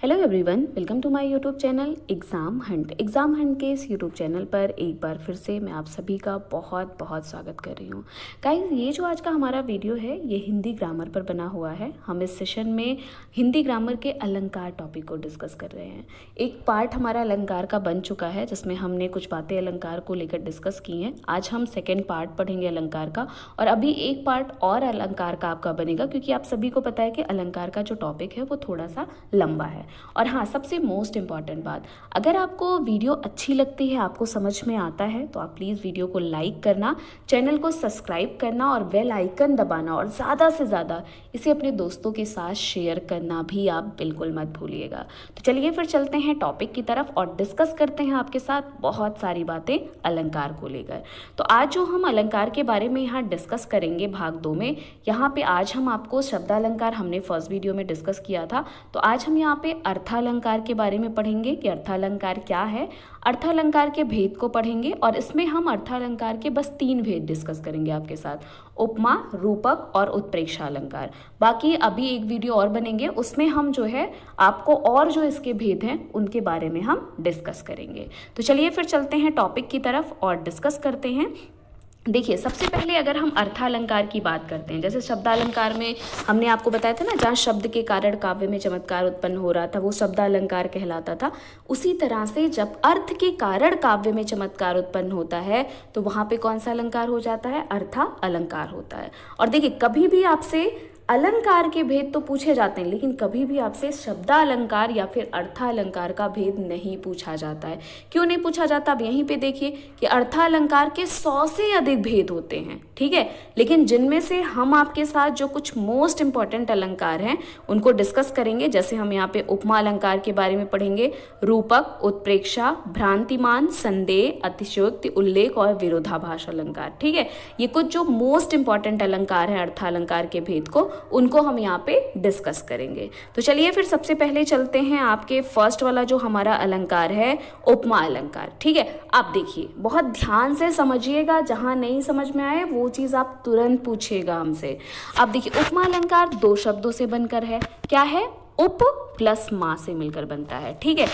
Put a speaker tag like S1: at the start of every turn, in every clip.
S1: hello everyone welcome to my YouTube channel exam hunt exam hunt के इस YouTube channel पर एक बार फिर से मैं आप सभी का बहुत बहुत स्वागत कर रही हूँ गाइस ये जो आज का हमारा वीडियो है ये हिंदी ग्रामर पर बना हुआ है हम इस सेशन में हिंदी ग्रामर के अलंकार टॉपिक को डिस्कस कर रहे हैं एक पार्ट हमारा अलंकार का बन चुका है जिसमें हमने कुछ बातें अलंकार को लेकर डिस्कस की हैं आज हम सेकेंड पार्ट पढ़ेंगे अलंकार का और अभी एक पार्ट और अलंकार का आपका बनेगा क्योंकि आप सभी को पता है कि अलंकार का जो टॉपिक है वो थोड़ा सा लंबा है है और हाँ सबसे मोस्ट इम्पॉर्टेंट बात अगर आपको वीडियो अच्छी लगती है आपको समझ में आता है तो आप प्लीज़ वीडियो को लाइक करना चैनल को सब्सक्राइब करना और बेल आइकन दबाना और ज़्यादा से ज़्यादा इसे अपने दोस्तों के साथ शेयर करना भी आप बिल्कुल मत भूलिएगा तो चलिए फिर चलते हैं टॉपिक की तरफ और डिस्कस करते हैं आपके साथ बहुत सारी बातें अलंकार को लेकर तो आज जो हम अलंकार के बारे में यहाँ डिस्कस करेंगे भाग दो में यहाँ पे आज हम आपको शब्द अलंकार हमने फर्स्ट वीडियो में डिस्कस किया था तो आज हम यहाँ पे अर्थालंकार के बारे में पढ़ेंगे कि अर्थालंकार क्या है अर्थालंकार के भेद को पढ़ेंगे और इसमें हम अर्थालंकार के बस तीन भेद डिस्कस करेंगे आपके साथ उपमा रूपक और उत्प्रेक्षा अलंकार बाकी अभी एक वीडियो और बनेंगे उसमें हम जो है आपको और जो इसके भेद हैं उनके बारे में हम डिस्कस करेंगे तो चलिए फिर चलते हैं टॉपिक की तरफ और डिस्कस करते हैं देखिए सबसे पहले अगर हम अर्थालंकार की बात करते हैं जैसे शब्दालंकार में हमने आपको बताया था ना जहाँ शब्द के कारण काव्य में चमत्कार उत्पन्न हो रहा था वो शब्दालंकार कहलाता था उसी तरह से जब अर्थ के कारण काव्य में चमत्कार उत्पन्न होता है तो वहाँ पे कौन सा अलंकार हो जाता है अर्था अलंकार होता है और देखिए कभी भी आपसे अलंकार के भेद तो पूछे जाते हैं लेकिन कभी भी आपसे शब्दालंकार या फिर अर्थालंकार का भेद नहीं पूछा जाता है क्यों नहीं पूछा जाता अब यहीं पे देखिए कि अर्थालंकार के सौ से अधिक भेद होते हैं ठीक है लेकिन जिनमें से हम आपके साथ जो कुछ मोस्ट इंपॉर्टेंट अलंकार हैं उनको डिस्कस करेंगे जैसे हम यहाँ पे उपमा अलंकार के बारे में पढ़ेंगे रूपक उत्प्रेक्षा भ्रांतिमान संदेह अतिशयोक्ति उल्लेख और विरोधाभास अलंकार ठीक है ये कुछ जो मोस्ट इंपॉर्टेंट अलंकार है अर्थालंकार के भेद को उनको हम यहाँ पे डिस्कस करेंगे तो चलिए फिर सबसे पहले चलते हैं आपके फर्स्ट वाला जो हमारा अलंकार है उपमा अलंकार ठीक है आप देखिए बहुत ध्यान से समझिएगा जहां नहीं समझ में आए वो वो चीज़ आप तुरंत पूछिएगा हमसे अब देखिए उपमा अलंकार दो शब्दों से बनकर है क्या है उप प्लस माँ से मिलकर बनता है ठीक है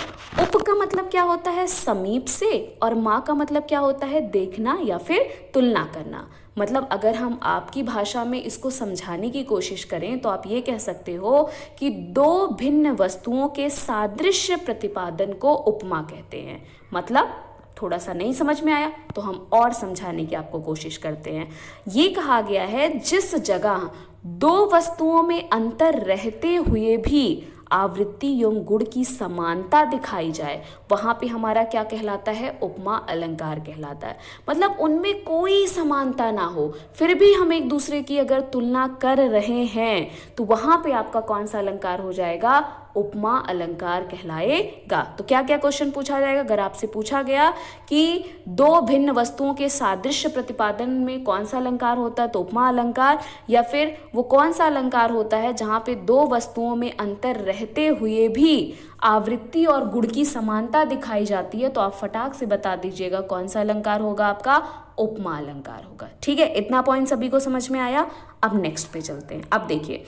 S1: उप का मतलब क्या होता है समीप से और माँ का मतलब क्या होता है देखना या फिर तुलना करना मतलब अगर हम आपकी भाषा में इसको समझाने की कोशिश करें तो आप ये कह सकते हो कि दो भिन्न वस्तुओं के सादृश्य प्रतिपादन को उपमा कहते हैं मतलब थोड़ा सा नहीं समझ में आया तो हम और समझाने की आपको कोशिश करते हैं ये कहा गया है जिस जगह दो वस्तुओं में अंतर रहते हुए भी आवृत्ति एवं गुण की समानता दिखाई जाए वहां पे हमारा क्या कहलाता है उपमा अलंकार कहलाता है मतलब उनमें कोई समानता ना हो फिर भी हम एक दूसरे की अगर तुलना कर रहे हैं तो वहां पे आपका कौन सा अलंकार हो जाएगा उपमा अलंकार कहलाएगा तो क्या क्या क्वेश्चन पूछा जाएगा अगर आपसे पूछा गया कि दो भिन्न वस्तुओं के सादृश्य प्रतिपादन में कौन सा अलंकार होता है तो उपमा अलंकार या फिर वो कौन सा अलंकार होता है जहां पे दो वस्तुओं में अंतर रहते हुए भी आवृत्ति और गुण की समानता दिखाई जाती है तो आप फटाक से बता दीजिएगा कौन सा अलंकार होगा आपका उपमा अलंकार होगा ठीक है इतना पॉइंट सभी को समझ में आया अब नेक्स्ट पे चलते हैं अब देखिए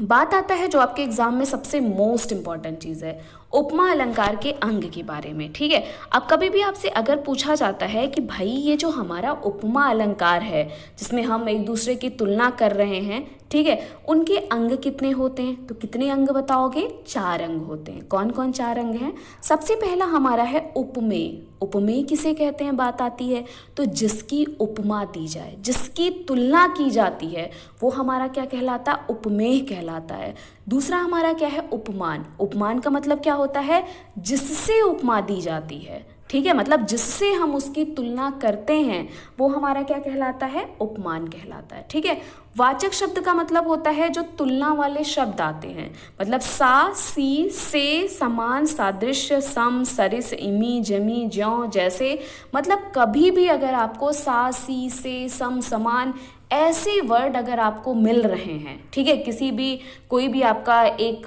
S1: बात आता है जो आपके एग्जाम में सबसे मोस्ट इंपॉर्टेंट चीज़ है उपमा अलंकार के अंग के बारे में ठीक है अब कभी भी आपसे अगर पूछा जाता है कि भाई ये जो हमारा उपमा अलंकार है जिसमें हम एक दूसरे की तुलना कर रहे हैं ठीक है उनके अंग कितने होते हैं तो कितने अंग बताओगे चार अंग होते हैं कौन कौन चार अंग हैं सबसे पहला हमारा है उपमेय उपमेय किसे कहते हैं बात आती है तो जिसकी उपमा दी जाए जिसकी तुलना की जाती है वो हमारा क्या कहलाता है उपमेय कहलाता है दूसरा हमारा क्या है उपमान उपमान का मतलब क्या होता है जिससे उपमा दी जाती है ठीक है मतलब जिससे हम उसकी तुलना करते हैं वो हमारा क्या कहलाता है उपमान कहलाता है ठीक है वाचक शब्द का मतलब होता है जो तुलना वाले शब्द आते हैं मतलब सा सी से समान सादृश्य सम सरिस इमी जमी ज्यो जैसे मतलब कभी भी अगर आपको सा सी से सम समान ऐसे वर्ड अगर आपको मिल रहे हैं ठीक है किसी भी कोई भी आपका एक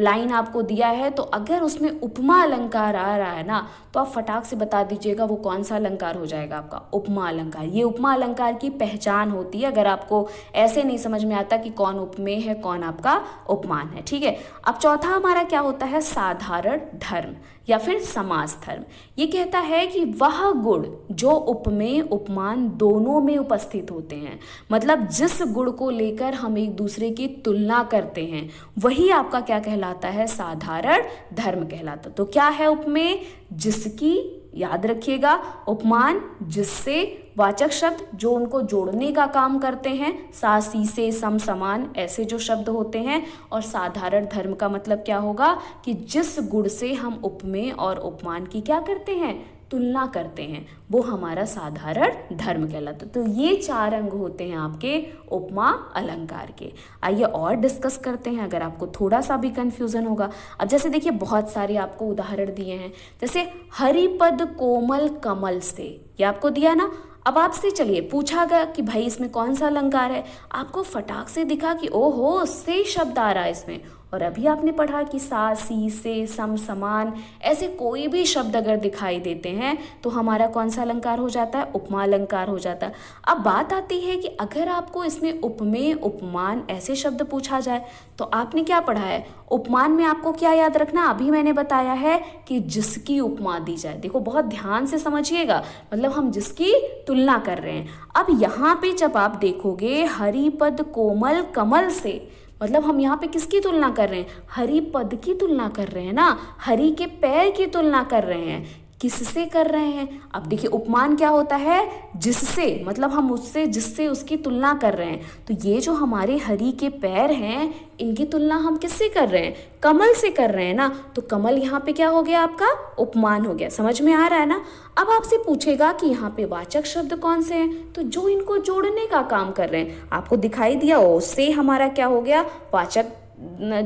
S1: लाइन आपको दिया है तो अगर उसमें उपमा अलंकार आ रहा है ना तो आप फटाक से बता दीजिएगा वो कौन सा अलंकार हो जाएगा आपका उपमा अलंकार ये उपमा अलंकार की पहचान होती है अगर आपको ऐसे नहीं समझ में आता कि कौन उपमेय है कौन आपका उपमान है ठीक है अब चौथा हमारा क्या होता है साधारण धर्म या फिर समास धर्म ये कहता है कि वह गुण जो उपमेय उपमान दोनों में उपस्थित होते हैं मतलब जिस गुण को लेकर हम एक दूसरे की तुलना करते हैं वही आपका क्या कहलाता है साधारण धर्म कहलाता तो क्या है उपमेय जिसकी याद रखिएगा उपमान जिससे वाचक शब्द जो उनको जोड़ने का काम करते हैं सासी से सम समान ऐसे जो शब्द होते हैं और साधारण धर्म का मतलब क्या होगा कि जिस गुण से हम उपमेय और उपमान की क्या करते हैं तुलना करते हैं वो हमारा साधारण धर्म कहलाता तो ये चार अंग होते हैं आपके उपमा अलंकार के आइए और डिस्कस करते हैं अगर आपको थोड़ा सा भी कंफ्यूजन होगा अब जैसे देखिए बहुत सारे आपको उदाहरण दिए हैं जैसे हरिपद कोमल कमल से ये आपको दिया ना अब आपसे चलिए पूछा गया कि भाई इसमें कौन सा अलंकार है आपको फटाक से दिखा कि ओहो से शब्द आ रहा है इसमें और अभी आपने पढ़ा कि सा सी से सम समान ऐसे कोई भी शब्द अगर दिखाई देते हैं तो हमारा कौन सा अलंकार हो जाता है उपमा अलंकार हो जाता है अब बात आती है कि अगर आपको इसमें उपमेय उपमान ऐसे शब्द पूछा जाए तो आपने क्या पढ़ा है उपमान में आपको क्या याद रखना अभी मैंने बताया है कि जिसकी उपमा दी जाए देखो बहुत ध्यान से समझिएगा मतलब हम जिसकी तुलना कर रहे हैं अब यहाँ पे जब आप देखोगे हरिपद कोमल कमल से मतलब हम यहाँ पे किसकी तुलना कर रहे हैं हरि पद की तुलना कर रहे हैं ना हरि के पैर की तुलना कर रहे हैं किससे कर रहे हैं अब देखिए उपमान क्या होता है जिससे मतलब हम उससे जिससे उसकी तुलना कर रहे हैं तो ये जो हमारे हरी के पैर हैं इनकी तुलना हम किससे कर रहे हैं कमल से कर रहे हैं ना तो कमल यहाँ पे क्या हो गया आपका उपमान हो गया समझ में आ रहा है ना अब आपसे पूछेगा कि यहाँ पे वाचक शब्द कौन से हैं तो जो इनको जोड़ने का काम कर रहे हैं आपको दिखाई दिया उससे हमारा क्या हो गया वाचक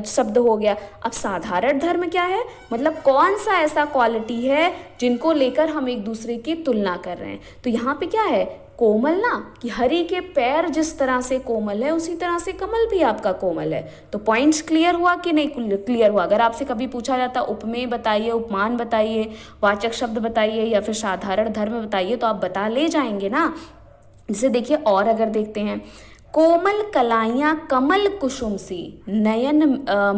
S1: शब्द हो गया अब साधारण धर्म क्या है मतलब कौन सा ऐसा क्वालिटी है जिनको लेकर हम एक दूसरे की तुलना कर रहे हैं तो यहाँ पे क्या है कोमल ना कि हरी के पैर जिस तरह से कोमल है उसी तरह से कमल भी आपका कोमल है तो पॉइंट्स क्लियर हुआ कि नहीं क्लियर हुआ अगर आपसे कभी पूछा जाता उपमेय बताइए उपमान बताइए वाचक शब्द बताइए या फिर साधारण धर्म बताइए तो आप बता ले जाएंगे ना जिसे देखिए और अगर देखते हैं कोमल कलाइया कमल कुसुम सी नयन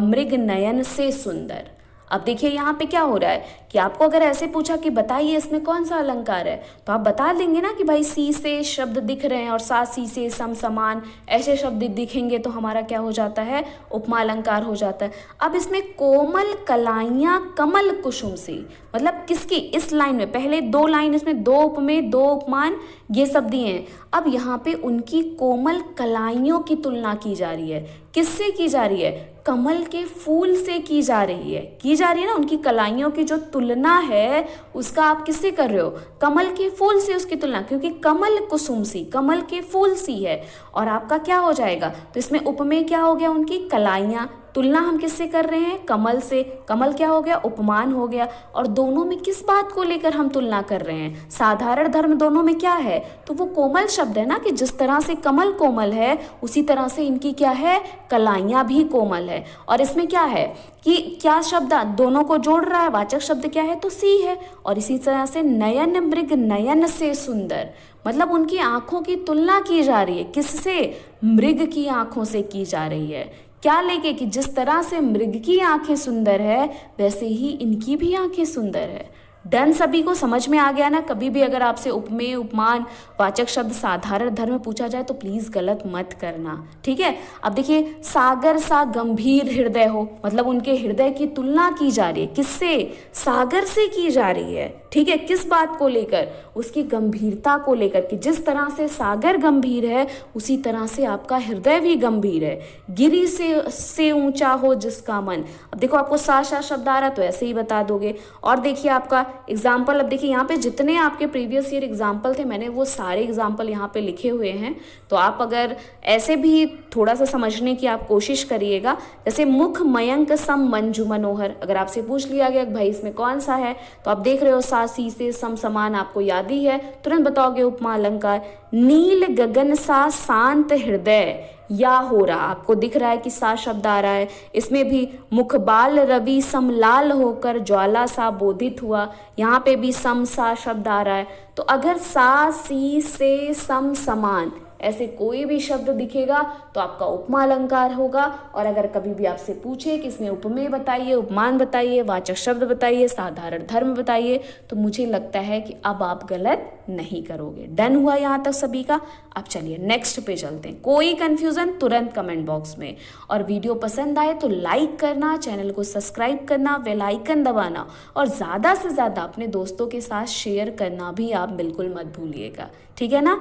S1: मृग नयन से सुंदर अब देखिए यहाँ पे क्या हो रहा है कि आपको अगर ऐसे पूछा कि बताइए इसमें कौन सा अलंकार है तो आप बता देंगे ना कि भाई सी से शब्द दिख रहे हैं और सा सी से सम समान ऐसे शब्द दिखेंगे तो हमारा क्या हो जाता है उपमा अलंकार हो जाता है अब इसमें कोमल कलाइया कमल कुसुम से मतलब किसकी इस लाइन में पहले दो लाइन इसमें दो उपमे दो उपमान ये सब दिए हैं अब यहाँ पे उनकी कोमल कलाइयों की तुलना की जा रही है किससे की जा रही है कमल के फूल से की जा रही है की जा रही है ना उनकी कलाइयों की जो तुल... तुलना है उसका आप किससे कर रहे हो कमल के फूल से उसकी तुलना क्योंकि कमल कुसुम सी कमल के फूल सी है और आपका क्या हो जाएगा तो इसमें उपमेय क्या हो गया उनकी कलाइयाँ तुलना हम किससे कर रहे हैं कमल से कमल क्या हो गया उपमान हो गया और दोनों में किस बात को लेकर हम तुलना कर रहे हैं साधारण धर्म दोनों में क्या है तो वो कोमल शब्द है ना कि जिस तरह से कमल कोमल है उसी तरह से इनकी क्या है कलाइयाँ भी कोमल है और इसमें क्या है कि क्या शब्द दोनों को जोड़ रहा है वाचक शब्द क्या है तो सी है और इसी तरह से नयन मृग नयन से सुंदर मतलब उनकी आंखों की तुलना की जा रही है किससे मृग की आंखों से की जा रही है क्या लेके कि जिस तरह से मृग की आंखें सुंदर है वैसे ही इनकी भी आंखें सुंदर है डन सभी को समझ में आ गया ना कभी भी अगर आपसे उपमेय उपमान वाचक शब्द साधारण धर्म पूछा जाए तो प्लीज़ गलत मत करना ठीक है अब देखिए सागर सा गंभीर हृदय हो मतलब उनके हृदय की तुलना की जा रही है किससे सागर से की जा रही है ठीक है किस बात को लेकर उसकी गंभीरता को लेकर कि जिस तरह से सागर गंभीर है उसी तरह से आपका हृदय भी गंभीर है गिरी से से ऊंचा हो जिसका मन अब देखो आपको सा शाह शब्द आ रहा तो ऐसे ही बता दोगे और देखिए आपका एग्जाम्पल अब देखिए यहाँ पे जितने आपके प्रीवियस ईयर एग्जाम्पल थे मैंने वो सारे एग्जाम्पल यहाँ पे लिखे हुए हैं तो आप अगर ऐसे भी थोड़ा सा समझने की आप कोशिश करिएगा जैसे मुख मयंक सम मंजू मनोहर अगर आपसे पूछ लिया गया भाई इसमें कौन सा है तो आप देख रहे हो सा सासी से सम समान आपको याद ही है तुरंत बताओगे उपमा अलंकार नील गगन सा शांत हृदय या हो रहा आपको दिख रहा है कि सा शब्द आ रहा है इसमें भी मुखबाल रवि सम लाल होकर ज्वाला सा बोधित हुआ यहाँ पे भी सम सा शब्द आ रहा है तो अगर सा सी से सम समान ऐसे कोई भी शब्द दिखेगा तो आपका उपमा अलंकार होगा और अगर कभी भी आपसे पूछे कि इसमें उपमेय बताइए उपमान बताइए वाचक शब्द बताइए साधारण धर्म बताइए तो मुझे लगता है कि अब आप गलत नहीं करोगे डन हुआ यहाँ तक सभी का अब चलिए नेक्स्ट पे चलते हैं कोई कन्फ्यूजन तुरंत कमेंट बॉक्स में और वीडियो पसंद आए तो लाइक करना चैनल को सब्सक्राइब करना वेलाइकन दबाना और ज़्यादा से ज़्यादा अपने दोस्तों के साथ शेयर करना भी आप बिल्कुल मत भूलिएगा ठीक है ना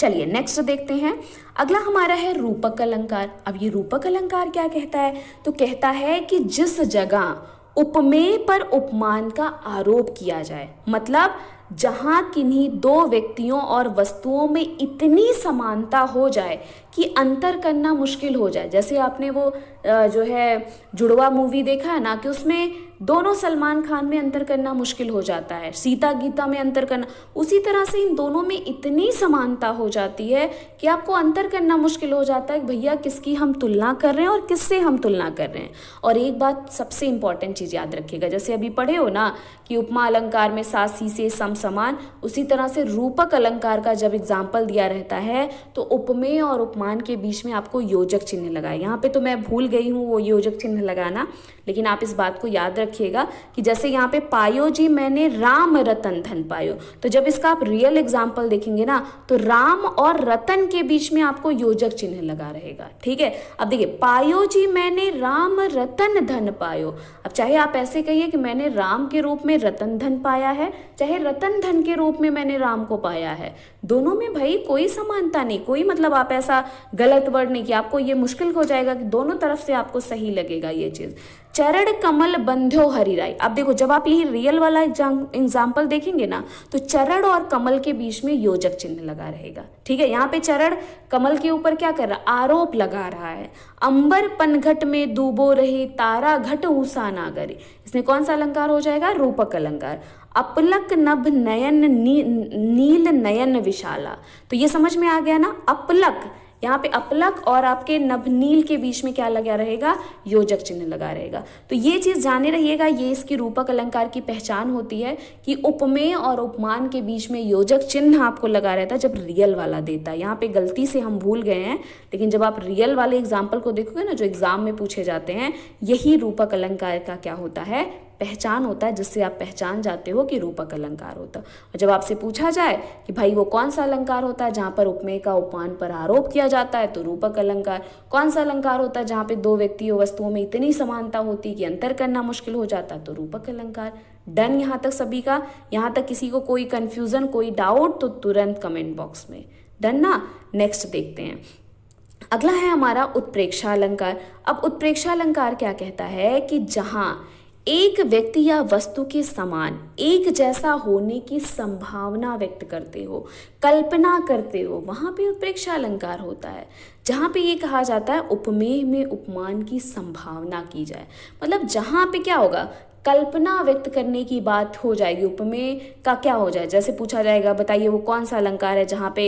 S1: चलिए नेक्स्ट देखते हैं अगला हमारा है रूपक अलंकार अब ये रूपक अलंकार क्या कहता है तो कहता है कि जिस जगह उपमेय पर उपमान का आरोप किया जाए मतलब जहाँ किन्हीं दो व्यक्तियों और वस्तुओं में इतनी समानता हो जाए कि अंतर करना मुश्किल हो जाए जैसे आपने वो जो है जुड़वा मूवी देखा है ना कि उसमें दोनों सलमान खान में अंतर करना मुश्किल हो जाता है सीता गीता में अंतर करना उसी तरह से इन दोनों में इतनी समानता हो जाती है कि आपको अंतर करना मुश्किल हो जाता है भैया किसकी हम तुलना कर रहे हैं और किससे हम तुलना कर रहे हैं और एक बात सबसे इंपॉर्टेंट चीज़ याद रखिएगा जैसे अभी पढ़े हो ना कि उपमा अलंकार में सासी से सम समान उसी तरह से रूपक अलंकार का जब एग्जाम्पल दिया रहता है तो उपमेय और उपमान के बीच में आपको योजक चिन्ह लगाए यहाँ पे तो मैं भूल गई हूँ वो योजक चिन्ह लगाना लेकिन आप इस बात को याद रखिएगा कि जैसे यहाँ पे पायो जी मैंने राम रतन धन पायो तो जब इसका आप रियल एग्जाम्पल देखेंगे ना तो राम और रतन के बीच में आपको योजक चिन्ह लगा रहेगा ठीक है अब देखिए पायो जी मैंने राम रतन धन पायो अब चाहे आप ऐसे कहिए कि मैंने राम के रूप में रतन धन पाया है चाहे रतन धन के रूप में मैंने राम को पाया है दोनों में भाई कोई समानता नहीं कोई मतलब आप ऐसा गलत वर्ड नहीं कि आपको ये मुश्किल हो जाएगा कि दोनों तरफ से आपको सही लगेगा ये चीज़ चरण कमल बंध्यो हरिराय अब देखो जब आप यही रियल वाला एग्जाम्पल देखेंगे ना तो चरण और कमल के बीच में योजक चिन्ह लगा रहेगा ठीक है यहाँ पे चरण कमल के ऊपर क्या कर रहा आरोप लगा रहा है अंबर पनघट में दूबो रहे तारा घट ऊषा नागर इसमें कौन सा अलंकार हो जाएगा रूपक अलंकार अपलक नभ नयन नी, नील नयन विशाला तो ये समझ में आ गया ना अपलक यहाँ पे अपलक और आपके नभनील के बीच में क्या लगा रहेगा योजक चिन्ह लगा रहेगा तो ये चीज़ जाने रहिएगा ये इसकी रूपक अलंकार की पहचान होती है कि उपमेय और उपमान के बीच में योजक चिन्ह आपको लगा रहता है जब रियल वाला देता है यहाँ पे गलती से हम भूल गए हैं लेकिन जब आप रियल वाले एग्जाम्पल को देखोगे ना जो एग्ज़ाम में पूछे जाते हैं यही रूपक अलंकार का क्या होता है पहचान होता है जिससे आप पहचान जाते हो कि रूपक अलंकार होता है और जब आपसे पूछा जाए कि भाई वो कौन सा अलंकार होता है जहाँ पर उपमेय का उपमान पर आरोप किया जाता है तो रूपक अलंकार कौन सा अलंकार होता है जहाँ पे दो व्यक्तियों वस्तुओं में इतनी समानता होती कि अंतर करना मुश्किल हो जाता तो रूपक अलंकार डन यहाँ तक सभी का यहाँ तक किसी को कोई कन्फ्यूज़न कोई डाउट तो तुरंत कमेंट बॉक्स में डन ना नेक्स्ट देखते हैं अगला है हमारा उत्प्रेक्षा अलंकार अब उत्प्रेक्षा अलंकार क्या कहता है कि जहाँ एक व्यक्ति या वस्तु के समान एक जैसा होने की संभावना व्यक्त करते हो कल्पना करते हो वहाँ पे उत्प्रेक्षा अलंकार होता है जहाँ पे ये कहा जाता है उपमेय में उपमान की संभावना की जाए मतलब जहाँ पे क्या होगा कल्पना व्यक्त करने की बात हो जाएगी उपमेय का क्या हो जाए जैसे पूछा जाएगा बताइए वो कौन सा अलंकार है जहाँ पे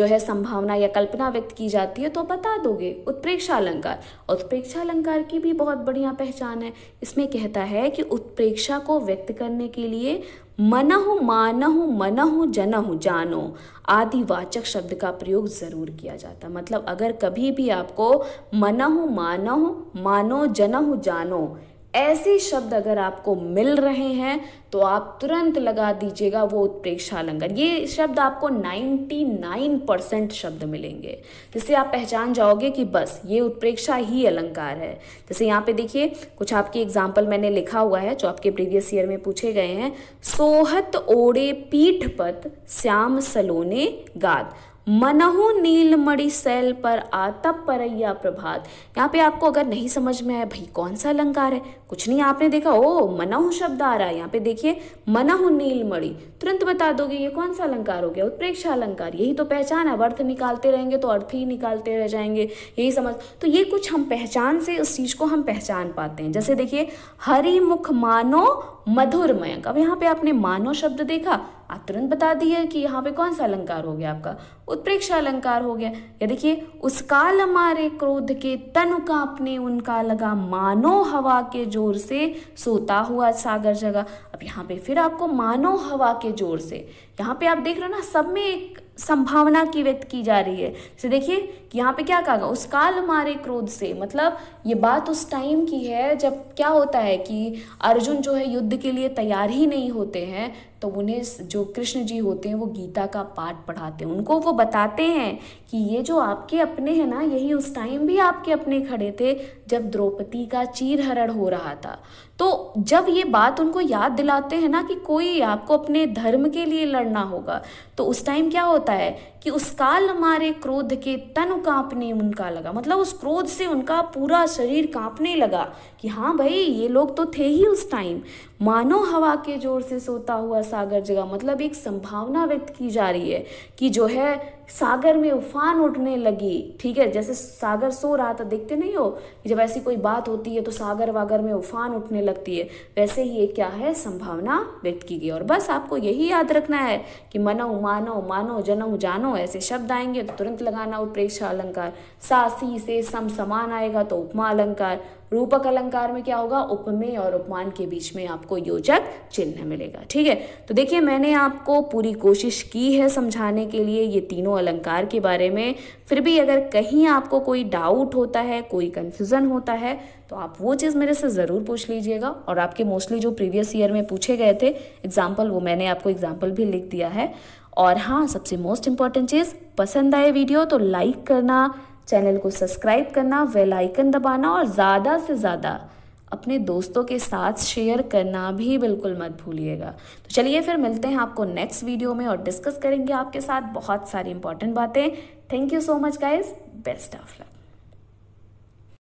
S1: जो है संभावना या कल्पना व्यक्त की जाती है तो बता दोगे उत्प्रेक्षा अलंकार उत्प्रेक्षा अलंकार की भी बहुत बढ़िया पहचान है इसमें कहता है कि उत्प्रेक्षा को व्यक्त करने के लिए मनहु मानहु मनहु जनहु जानो आदि वाचक शब्द का प्रयोग ज़रूर किया जाता मतलब अगर कभी भी आपको मनहु मानहु मानो जनहु जानो ऐसे शब्द अगर आपको मिल रहे हैं तो आप तुरंत लगा दीजिएगा वो उत्प्रेक्षा आलंकन ये शब्द आपको 99 परसेंट शब्द मिलेंगे जिससे आप पहचान जाओगे कि बस ये उत्प्रेक्षा ही अलंकार है जैसे यहाँ पे देखिए कुछ आपके एग्जाम्पल मैंने लिखा हुआ है जो आपके प्रीवियस ईयर में पूछे गए हैं सोहत ओड़े पीठ पत श्याम सलोने गाद मनहु नीलमणि सेल पर आतप परैया प्रभात यहाँ पे आपको अगर नहीं समझ में आया भाई कौन सा अलंकार है कुछ नहीं आपने देखा ओ मनहु शब्द आ रहा है यहाँ पे देखिए देखिए मना हो नील मणि तुरंत बता दोगे ये कौन सा अलंकार हो गया उत्प्रेक्षा अलंकार यही तो पहचान है अर्थ निकालते रहेंगे तो अर्थ ही निकालते रह जाएंगे यही समझ तो ये कुछ हम पहचान से उस चीज़ को हम पहचान पाते हैं जैसे देखिए हरिमुख मानो मधुर मयंक अब यहाँ पे आपने मानो शब्द देखा आप तुरंत बता दिए कि यहाँ पे कौन सा अलंकार हो गया आपका उत्प्रेक्षा अलंकार हो गया या देखिए उस काल हमारे क्रोध के तनु का अपने उनका लगा मानो हवा के जोर से सोता हुआ सागर जगह अब यहाँ पे फिर आपको मानो हवा के जोर से यहाँ पे आप देख रहे हो ना सब में एक संभावना की व्यक्त की जा रही है जैसे देखिए कि यहाँ पे क्या कहा गया उस काल हमारे क्रोध से मतलब ये बात उस टाइम की है जब क्या होता है कि अर्जुन जो है युद्ध के लिए तैयार ही नहीं होते हैं तो उन्हें जो कृष्ण जी होते हैं वो गीता का पाठ पढ़ाते हैं उनको वो बताते हैं कि ये जो आपके अपने हैं ना यही उस टाइम भी आपके अपने खड़े थे जब द्रौपदी का चीरहरण हो रहा था तो जब ये बात उनको याद दिलाते हैं ना कि कोई आपको अपने धर्म के लिए लड़ना होगा तो उस टाइम क्या होता है कि उस काल मारे क्रोध के तन कांपने उनका लगा मतलब उस क्रोध से उनका पूरा शरीर कांपने लगा कि हाँ भाई ये लोग तो थे ही उस टाइम मानो हवा के जोर से सोता हुआ सागर जगह मतलब एक संभावना व्यक्त की जा रही है कि जो है सागर में उफान उठने लगी ठीक है जैसे सागर सो रहा था देखते नहीं हो जब ऐसी कोई बात होती है तो सागर वागर में उफान उठने लगती है वैसे ही ये क्या है संभावना व्यक्त की गई और बस आपको यही याद रखना है कि मनो मानो मानो जनो जानो ऐसे शब्द आएंगे तो तुरंत लगाना उत्प्रेक्षा अलंकार सासी से सम समान आएगा तो उपमा अलंकार रूपक अलंकार में क्या होगा उपमेय और उपमान के बीच में आपको योजक चिन्ह मिलेगा ठीक है तो देखिए मैंने आपको पूरी कोशिश की है समझाने के लिए ये तीनों अलंकार के बारे में फिर भी अगर कहीं आपको कोई डाउट होता है कोई कन्फ्यूज़न होता है तो आप वो चीज़ मेरे से ज़रूर पूछ लीजिएगा और आपके मोस्टली जो प्रीवियस ईयर में पूछे गए थे एग्जाम्पल वो मैंने आपको एग्जाम्पल भी लिख दिया है और हाँ सबसे मोस्ट इम्पॉर्टेंट चीज़ पसंद आए वीडियो तो लाइक करना चैनल को सब्सक्राइब करना वेल आइकन दबाना और ज़्यादा से ज़्यादा अपने दोस्तों के साथ शेयर करना भी बिल्कुल मत भूलिएगा तो चलिए फिर मिलते हैं आपको नेक्स्ट वीडियो में और डिस्कस करेंगे आपके साथ बहुत सारी इंपॉर्टेंट बातें thank you so much guys best of luck